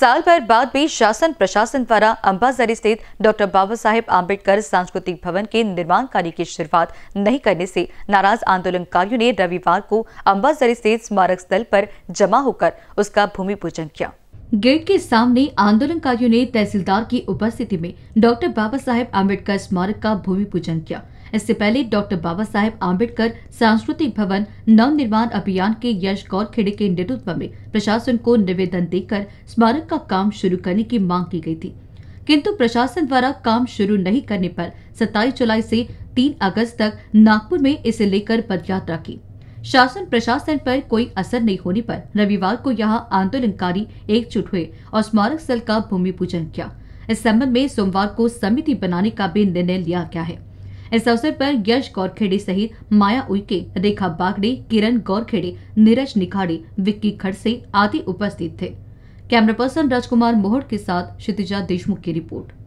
साल भर बाद भी शासन प्रशासन द्वारा अम्बाजरी स्थित डॉक्टर बाबा साहेब आम्बेडकर सांस्कृतिक भवन के निर्माण कार्य की शुरुआत नहीं करने से नाराज आंदोलनकारियों ने रविवार को अम्बाजरी स्थित स्मारक स्थल पर जमा होकर उसका भूमि पूजन किया गेट के सामने आंदोलनकारियों ने तहसीलदार की उपस्थिति में डॉक्टर बाबा साहेब आम्बेडकर स्मारक का भूमि पूजन किया इससे पहले डॉक्टर बाबा साहेब आम्बेडकर सांस्कृतिक भवन नव निर्माण अभियान के यश गौर खेड़े के नेतृत्व में प्रशासन को निवेदन देकर स्मारक का काम शुरू करने की मांग की गई थी किंतु प्रशासन द्वारा काम शुरू नहीं करने पर 27 जुलाई से 3 अगस्त तक नागपुर में इसे लेकर पद यात्रा की शासन प्रशासन पर कोई असर नहीं होने पर रविवार को यहां आंदोलनकारी एकजुट हुए और स्मारक स्थल का भूमि पूजन किया इस संबंध में सोमवार को समिति बनाने का भी निर्णय लिया गया है इस अवसर पर यश गौरखेड़े सहित माया उइके रेखा बागड़े किरण गौरखेड़े नीरज निखाड़े विक्की खड़से आदि उपस्थित थे कैमरा पर्सन राजकुमार मोहड़ के साथ क्षितिजा देशमुख की रिपोर्ट